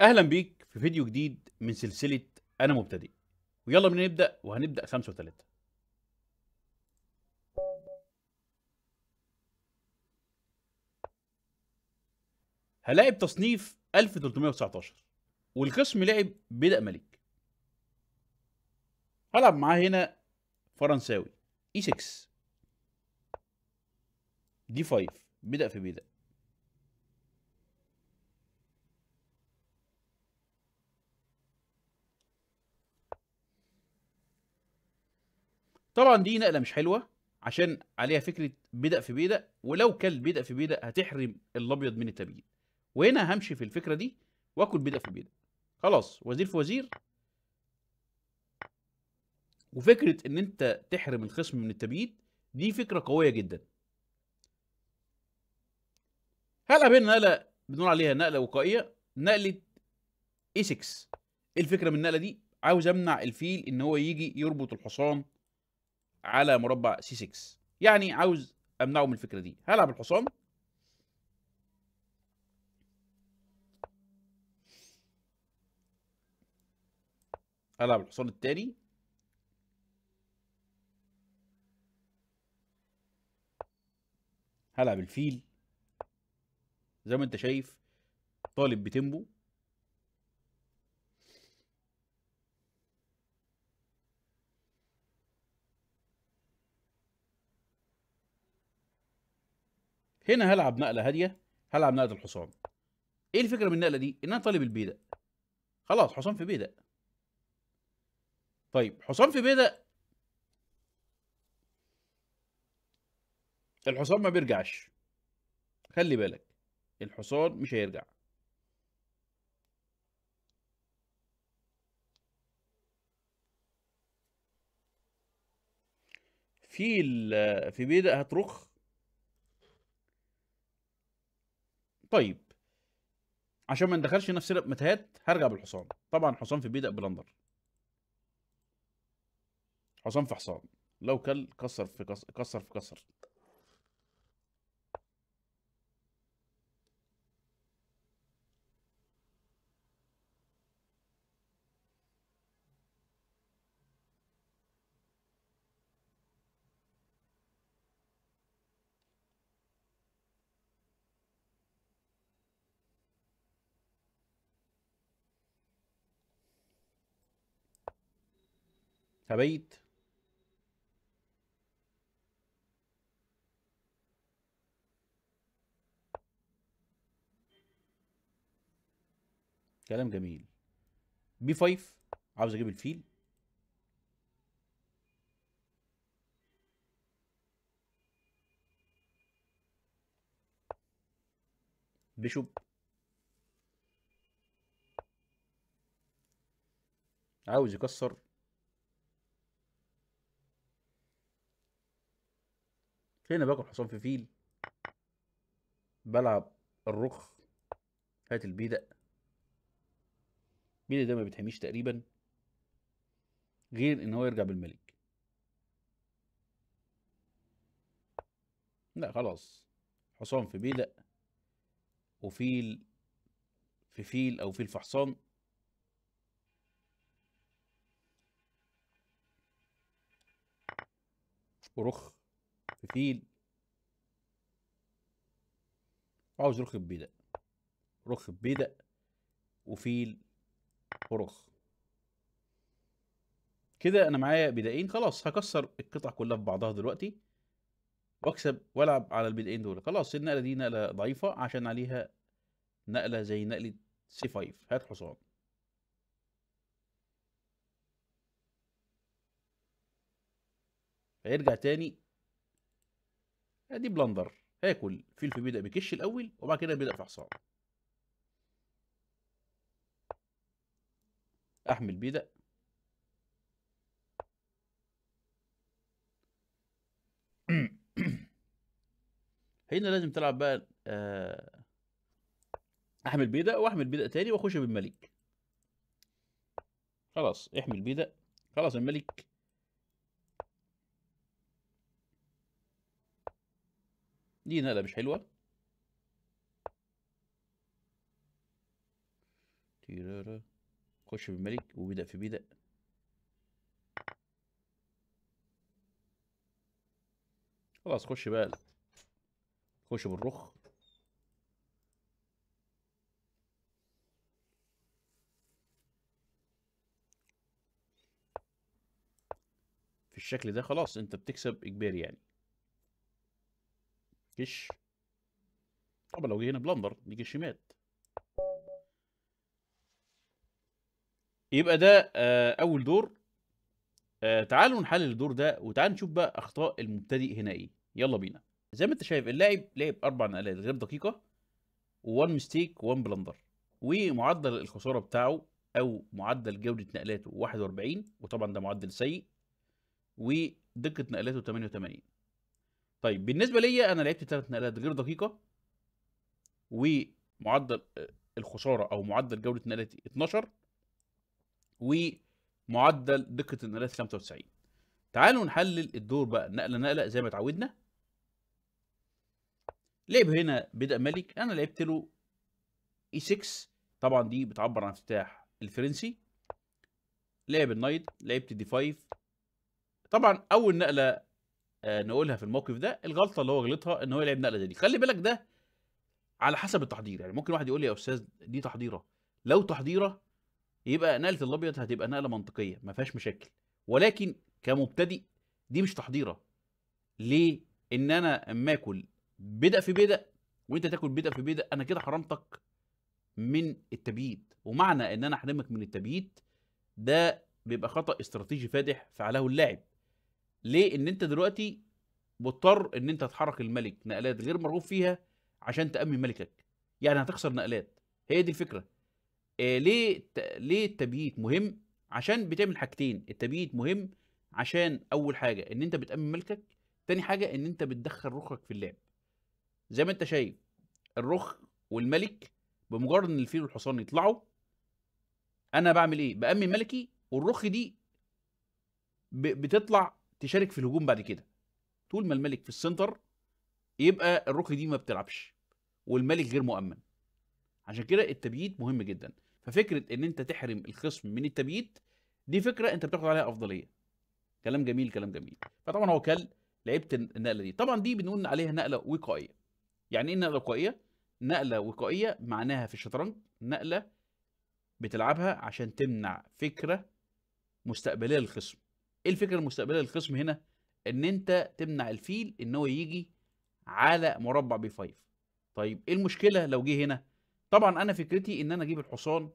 اهلا بيك في فيديو جديد من سلسله انا مبتدئ ويلا بينا نبدا وهنبدا 5 و3 هلاعب تصنيف 1319 والقسم لعب بدأ ملك هلعب معاه هنا فرنساوي e 6 دي 5 بدأ في بدأ طبعا دي نقله مش حلوه عشان عليها فكره بدأ في بدأ ولو كان بدأ في بدأ هتحرم الابيض من التبييض وهنا همشي في الفكره دي واكل بدأ في بدأ خلاص وزير في وزير وفكره ان انت تحرم الخصم من التبييض دي فكره قويه جدا هلا بين نقله بنقول عليها نقله وقائيه نقله اي 6 ايه الفكره من النقله دي عاوز امنع الفيل ان هو يجي يربط الحصان على مربع سي 6 يعني عاوز امنعه من الفكره دي هلعب الحصان هلعب الحصان التاني هلعب الفيل زي ما انت شايف طالب بتمبو هنا هلعب نقله هاديه هلعب نقله الحصان ايه الفكره من النقله دي ان انا طالب البيدق خلاص حصان في بيدق طيب حصان في بيدق الحصان ما بيرجعش خلي بالك الحصان مش هيرجع في في بيدق هترخ طيب عشان ما ندخلش نفسنا بمتاهات هرجع بالحصان طبعا حصان في بيدق بلندر حصان في حصان لو كل كسر في كسر كسر في كسر ثبيت كلام جميل بي 5 عاوز اجيب الفيل بيشوب عاوز يكسر فين باكل حصان في فيل بلعب الرخ هات البيدق البيدق ده ما بيتحميش تقريبا غير ان هو يرجع بالملك لا خلاص حصان في بيدق وفيل في فيل او فيل في حصان ورخ فيل عاوز رخ بيدق رخ بيدق وفيل ورخ كده انا معايا بدائين خلاص هكسر القطع كلها في بعضها دلوقتي واكسب والعب على البدائين دول خلاص النقله دي نقله ضعيفه عشان عليها نقله زي نقله سي 5 هات حصان هيرجع تاني ادي بلندر هاكل فلفل بيبدا بكش الاول وبعد كده بيبدا في حصان احمل بيدق هنا لازم تلعب بقى آه احمل بيدق واحمل بيدق تاني واخش بالملك خلاص احمل بيدق خلاص الملك دي نقله مش حلوه تيرارا خش بالملك وبدأ في بدأ خلاص خش بقى خش بالرخ في الشكل ده خلاص انت بتكسب اجباري يعني كش طبعا لو جه هنا بلندر نيجي شمال يبقى ده آه اول دور آه تعالوا نحلل الدور ده وتعالوا نشوف بقى اخطاء المبتدئ هنا ايه يلا بينا زي ما انت شايف اللاعب لعب اربع نقلات غير دقيقه و1 ميستيك و1 بلندر ومعدل الخساره بتاعه او معدل جوده نقلاته 41 وطبعا ده معدل سيء ودقه نقلاته 88 طيب بالنسبه ليا انا لعبت ثلاث نقلات غير دقيقه ومعدل آه، الخساره او معدل جوله نقلاتي 12 ومعدل دقه النقلات 95 تعالوا نحلل الدور بقى نقله نقله زي ما اتعودنا لعب هنا بدأ ملك انا لعبت له اي e 6 طبعا دي بتعبر عن افتتاح الفرنسي لعب النايت لعبت دي 5 طبعا اول نقله آه، نقولها في الموقف ده الغلطه اللي هو غلطها ان هو يلعب نقله دي خلي بالك ده على حسب التحضير يعني ممكن واحد يقول لي يا استاذ دي تحضيره لو تحضيره يبقى نقله الابيض هتبقى نقله منطقيه ما فيهاش مشاكل ولكن كمبتدئ دي مش تحضيره ليه ان انا اما اكل بدأ في بدأ وانت تاكل بدأ في بدأ انا كده حرمتك من التبييت ومعنى ان انا احرمك من التبييت ده بيبقى خطا استراتيجي فادح فعله اللاعب ليه ان انت دلوقتي مضطر ان انت تحرك الملك نقلات غير مرغوب فيها عشان تامن ملكك يعني هتخسر نقلات هي دي الفكره آه ليه ليه التبييت مهم عشان بتعمل حاجتين التبييت مهم عشان اول حاجه ان انت بتامن ملكك تاني حاجه ان انت بتدخل رخك في اللعب زي ما انت شايف الرخ والملك بمجرد ان الفيل والحصان يطلعوا انا بعمل ايه بامن ملكي والرخ دي بتطلع تشارك في الهجوم بعد كده طول ما الملك في السنتر يبقى الركن دي ما بتلعبش والملك غير مؤمن عشان كده التبييت مهم جدا ففكره ان انت تحرم الخصم من التبييت دي فكره انت بتاخد عليها افضليه كلام جميل كلام جميل فطبعا هو كل لعبت النقله دي طبعا دي بنقول عليها نقله وقائيه يعني ايه نقله وقائيه نقله وقائيه معناها في الشطرنج نقله بتلعبها عشان تمنع فكره مستقبليه للخصم ايه الفكره المستقبليه للخصم هنا ان انت تمنع الفيل ان هو يجي على مربع بي 5 طيب ايه المشكله لو جه هنا طبعا انا فكرتي ان انا اجيب الحصان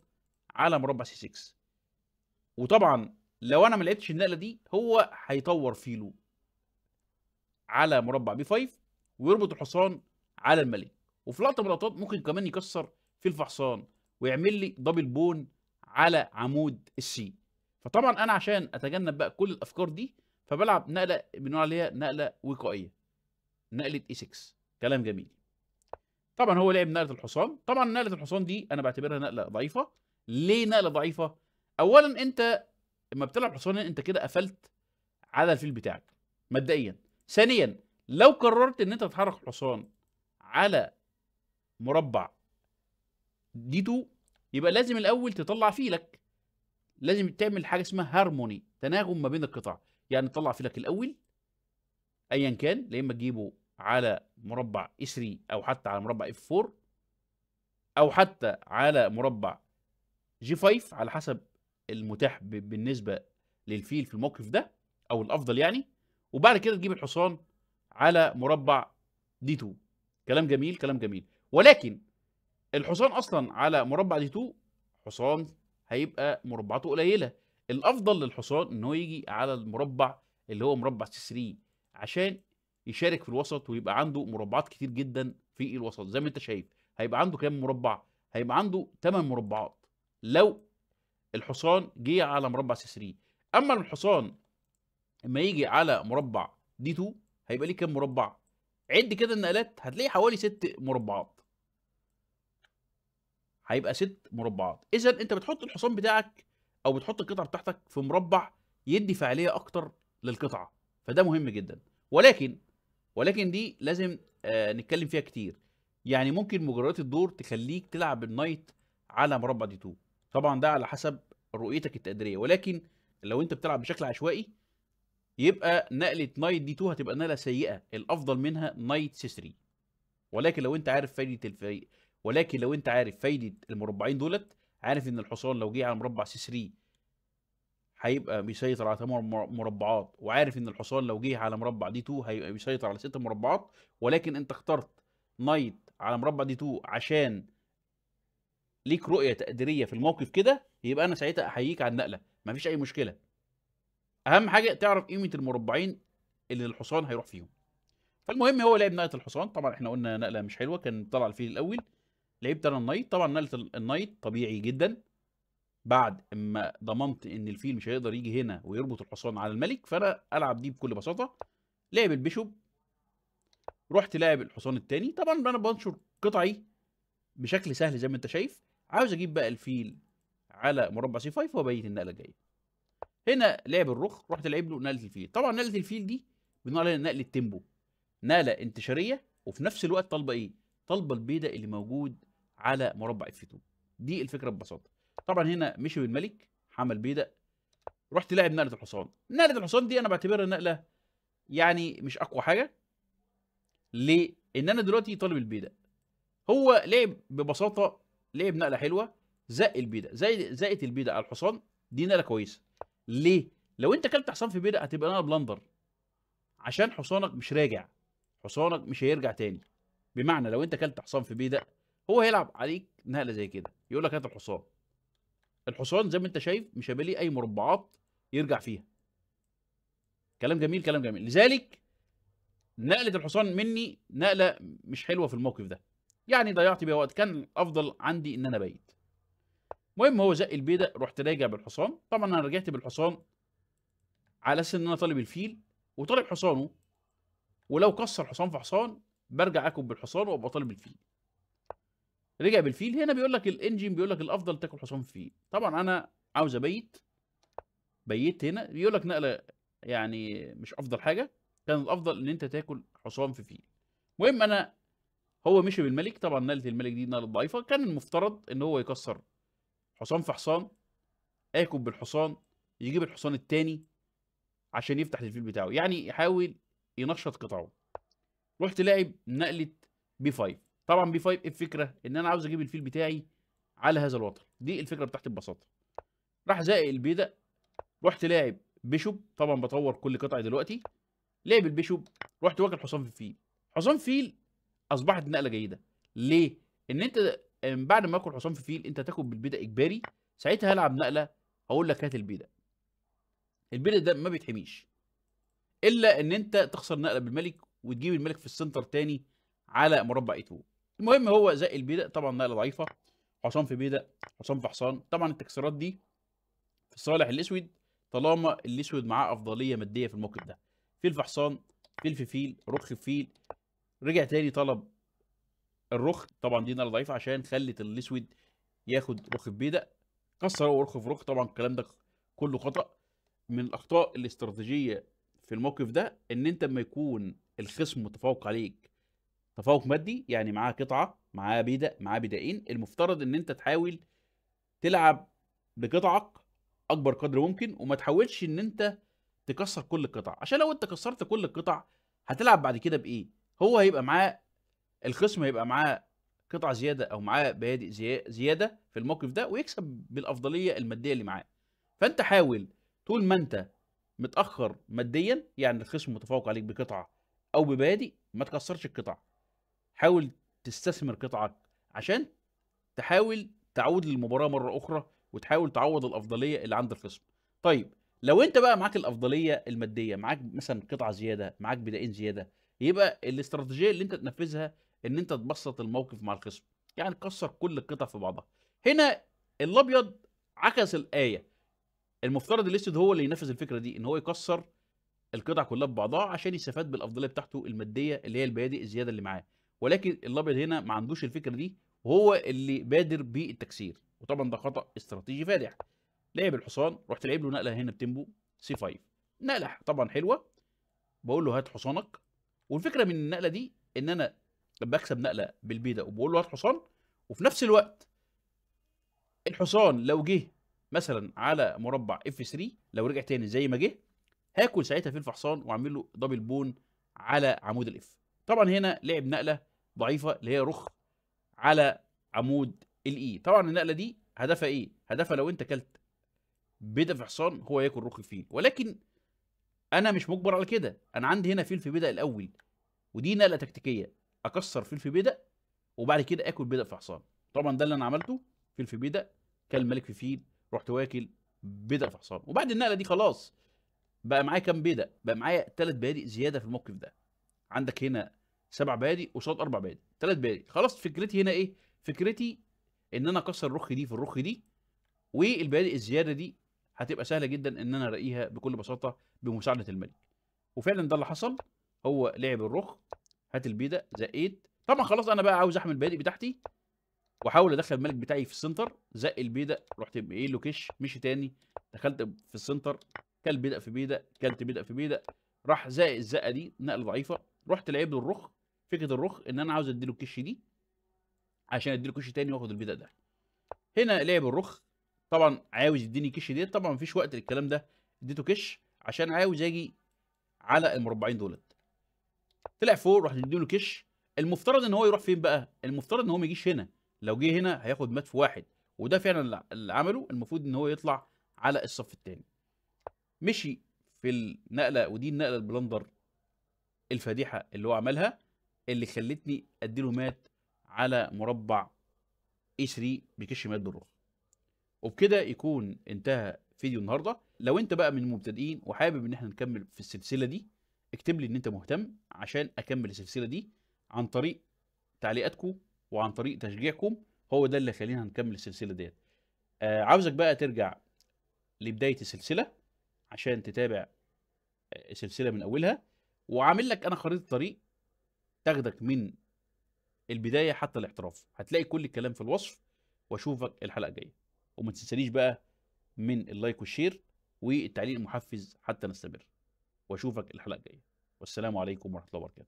على مربع سي 6 وطبعا لو انا ما لقيتش النقله دي هو هيطور فيله على مربع بي 5 ويربط الحصان على الملك وفي لقطه من اللقطات ممكن كمان يكسر في الفحصان ويعمل لي دبل بون على عمود السي فطبعا انا عشان اتجنب بقى كل الافكار دي فبلعب نقله بنوع اللي هي نقله وقائيه نقله اي 6 كلام جميل طبعا هو لعب نقله الحصان طبعا نقله الحصان دي انا بعتبرها نقله ضعيفه ليه نقله ضعيفه اولا انت لما بتلعب حصان انت كده قفلت على الفيل بتاعك مبدئيا ثانيا لو قررت ان انت تتحرك الحصان على مربع دي 2 يبقى لازم الاول تطلع فيلك لازم تعمل حاجه اسمها هارموني تناغم ما بين القطع يعني تطلع فيلك الاول ايا كان يا اما تجيبه على مربع 3 او حتى على مربع اف 4 او حتى على مربع جي 5 على حسب المتاح بالنسبه للفيل في الموقف ده او الافضل يعني وبعد كده تجيب الحصان على مربع دي 2 كلام جميل كلام جميل ولكن الحصان اصلا على مربع دي 2 حصان هيبقى مربعاته قليله الافضل للحصان ان هو يجي على المربع اللي هو مربع سي 3 عشان يشارك في الوسط ويبقى عنده مربعات كتير جدا في الوسط زي ما انت شايف هيبقى عنده كام مربع هيبقى عنده 8 مربعات لو الحصان جه على مربع سي 3 اما الحصان اما يجي على مربع دي 2 هيبقى ليه كام مربع عد كده النقلات هتلاقي حوالي 6 مربعات هيبقى ست مربعات اذا انت بتحط الحصان بتاعك او بتحط القطعه بتاعتك في مربع يدي فاعليه اكتر للقطعه فده مهم جدا ولكن ولكن دي لازم آه نتكلم فيها كتير يعني ممكن مجريات الدور تخليك تلعب النايت على مربع دي 2 طبعا ده على حسب رؤيتك التقديريه ولكن لو انت بتلعب بشكل عشوائي يبقى نقله نايت دي 2 هتبقى نقله سيئه الافضل منها نايت سي 3 ولكن لو انت عارف فايده الفريق ولكن لو انت عارف فايده المربعين دولت عارف ان الحصان لو جه على مربع سي 3 هيبقى بيسيطر على 8 مربعات وعارف ان الحصان لو جه على مربع دي 2 هيبقى بيسيطر على 6 مربعات ولكن انت اخترت نايت على مربع دي 2 عشان ليك رؤيه تقديريه في الموقف كده يبقى انا ساعتها احييك على النقله مفيش اي مشكله اهم حاجه تعرف قيمه المربعين اللي الحصان هيروح فيهم فالمهم هو لعب نقله الحصان طبعا احنا قلنا نقله مش حلوه كان طلع الفيل الاول لعبت انا النايت طبعا نقلت النايت طبيعي جدا بعد اما ضمنت ان الفيل مش هيقدر يجي هنا ويربط الحصان على الملك فانا العب دي بكل بساطه لعب البيشوب رحت لاعب الحصان الثاني طبعا انا بنشر قطعي بشكل سهل زي ما انت شايف عاوز اجيب بقى الفيل على مربع سي 5 وابيت النقله الجايه هنا لعب الرخ رحت لعب له نقله الفيل طبعا نقله الفيل دي بنقول عليها نقله تيمبو نقله انتشاريه وفي نفس الوقت طالبه ايه طالبه البيضه اللي موجود على مربع اف 2 دي الفكره ببساطه طبعا هنا مشي بالملك حمل بيدق رحت لاعب نقله الحصان نقله الحصان دي انا بعتبرها نقله يعني مش اقوى حاجه ليه ان انا دلوقتي طالب البيدق هو لعب ببساطه لعب نقله حلوه زق البيدق زي زقت البيدق على الحصان دي نقله كويسه ليه لو انت كلت حصان في بيدق هتبقى نقله بلندر عشان حصانك مش راجع حصانك مش هيرجع تاني بمعنى لو انت كلت حصان في بيدق هو هيلعب عليك نقله زي كده يقول لك هات الحصان الحصان زي ما انت شايف مش هيبقى ليه اي مربعات يرجع فيها كلام جميل كلام جميل لذلك نقله الحصان مني نقله مش حلوه في الموقف ده يعني ضيعت بيها وقت كان افضل عندي ان انا بايت المهم هو زق البيده رحت راجع بالحصان طبعا انا رجعت بالحصان على اساس ان انا طالب الفيل وطالب حصانه ولو كسر حصان في حصان برجع اكل بالحصان وابقى طالب الفيل رجع بالفيل هنا بيقول لك الانجين بيقول لك الافضل تاكل حصان فيل طبعا انا عاوز ابيت بيت هنا بيقول لك نقله يعني مش افضل حاجه كان الافضل ان انت تاكل حصان في فيل المهم انا هو مشي بالملك طبعا نقله الملك دي نقله ضعيفه كان المفترض ان هو يكسر حصان في حصان اكل بالحصان يجيب الحصان التاني عشان يفتح الفيل بتاعه يعني يحاول ينشط قطعه رحت لاعب نقله بي 5 طبعا بي 5 الفكره ان انا عاوز اجيب الفيل بتاعي على هذا الوتر دي الفكره بتاعتي ببساطه راح زائق البيدا رحت لاعب بيشوب طبعا بطور كل قطعه دلوقتي لعب البيشوب رحت واكل حصان في فيل حصان فيل اصبحت نقله جيده ليه ان انت بعد ما اكل حصان في فيل انت تاكل بالبيدا اجباري ساعتها هلعب نقله اقول لك هات البيدا. البيدا ده ما بيتحميش الا ان انت تخسر نقله بالملك وتجيب الملك في السنتر تاني على مربع اي 2 المهم هو زق البيدق طبعا نقله ضعيفه حصان في بيدق حصان في حصان طبعا التكسيرات دي في صالح الاسود طالما الاسود معاه افضليه ماديه في الموقف ده فيل في حصان فيل في فيل رخ في فيل رجع تاني طلب الرخ طبعا دي نقله ضعيفه عشان خلت الاسود ياخد رخ في بيدق كسر هو رخ في رخ طبعا الكلام ده كله خطا من الاخطاء الاستراتيجيه في الموقف ده ان انت لما يكون الخصم متفوق عليك تفوق مادي يعني معاه قطعه معاه بيدا معاه بيدائين المفترض ان انت تحاول تلعب بقطعك اكبر قدر ممكن وما تحاولش ان انت تكسر كل القطع عشان لو انت كسرت كل القطع هتلعب بعد كده بايه هو هيبقى معاه الخصم هيبقى معاه قطع زياده او معاه بادئ زياده في الموقف ده ويكسب بالافضليه الماديه اللي معاه فانت حاول طول ما انت متاخر ماديا يعني الخصم متفوق عليك بقطعه او ببادئ ما تكسرش القطع حاول تستثمر قطعك عشان تحاول تعود للمباراه مره اخرى وتحاول تعوض الافضليه اللي عند الخصم طيب لو انت بقى معاك الافضليه الماديه معاك مثلا قطعه زياده معاك بدائين زياده يبقى الاستراتيجيه اللي انت تنفذها ان انت تبسط الموقف مع الخصم يعني تكسر كل القطع في بعضها هنا الابيض عكس الايه المفترض الاسود هو اللي ينفذ الفكره دي ان هو يكسر القطع كلها ببعضها عشان يستفاد بالافضليه بتاعته الماديه اللي هي البيادي الزياده اللي معاه ولكن الابيض هنا ما عندوش الفكره دي وهو اللي بادر بالتكسير وطبعا ده خطا استراتيجي فادح لعب الحصان رحت لعب له نقله هنا بتمبو سي 5 نقله طبعا حلوه بقول له هات حصانك والفكره من النقله دي ان انا لما نقله بالبيدة وبقول له هات حصان وفي نفس الوقت الحصان لو جه مثلا على مربع اف 3 لو رجع تاني زي ما جه هاكل ساعتها في حصان واعمل له دبل بون على عمود الاف طبعا هنا لعب نقله ضعيفه اللي هي رخ على عمود الاي e. طبعا النقله دي هدفها ايه هدفها لو انت اكلت بيضه في حصان هو ياكل رخ الفيل ولكن انا مش مجبر على كده انا عندي هنا فيل في بيضه الاول ودي نقله تكتيكيه اكسر فيل في بيضه وبعد كده اكل بيضه في حصان طبعا ده اللي انا عملته فيل في بيضه كان ملك في فيل رحت واكل بيضه في حصان وبعد النقله دي خلاص بقى معايا كام بيضه بقى معايا ثلاث بيادق زياده في الموقف ده عندك هنا سبع بيادي قصاد اربع بيادي ثلاث بيادي خلاص فكرتي هنا ايه فكرتي ان انا اكسر الرخ دي في الرخ دي والبادي الزياده دي هتبقى سهله جدا ان انا الاقيها بكل بساطه بمساعده الملك وفعلا ده اللي حصل هو لعب الرخ هات البيده زقيت طبعا خلاص انا بقى عاوز احمل البيادق بتاعتي واحاول ادخل الملك بتاعي في السنتر زق البيده رحت ايه لوكيش مشي تاني دخلت في السنتر كل بيدا في بيدا كلت بيدا في بيدا راح زق الزقه دي نقل ضعيفه رحت لعب الرخ فكره الرخ ان انا عاوز اديله الكش دي عشان اديله كش تاني واخد البيتا ده هنا لعب الرخ طبعا عاوز يديني كش ديت طبعا مفيش وقت للكلام ده اديته كش عشان عاوز اجي على المربعين دولت طلع فوق راح نديله كش المفترض ان هو يروح فين بقى المفترض ان هو ما يجيش هنا لو جه هنا هياخد مات في واحد وده فعلا اللي عمله المفروض ان هو يطلع على الصف الثاني مشي في النقله ودي النقله البلندر الفادحه اللي هو عملها اللي خلتني اديله مات على مربع اي 3 بكش مات بالرخ وبكده يكون انتهى فيديو النهارده لو انت بقى من المبتدئين وحابب ان احنا نكمل في السلسله دي اكتب لي ان انت مهتم عشان اكمل السلسله دي عن طريق تعليقاتكم وعن طريق تشجيعكم هو ده اللي خلينا نكمل السلسله ديت آه عاوزك بقى ترجع لبدايه السلسله عشان تتابع آه، السلسله من اولها وعامل لك انا خريطه طريق تاخدك من البدايه حتى الاحتراف هتلاقي كل الكلام في الوصف واشوفك الحلقه الجايه وما تنسانيش بقى من اللايك والشير والتعليق المحفز حتى نستمر واشوفك الحلقه الجايه والسلام عليكم ورحمه الله وبركاته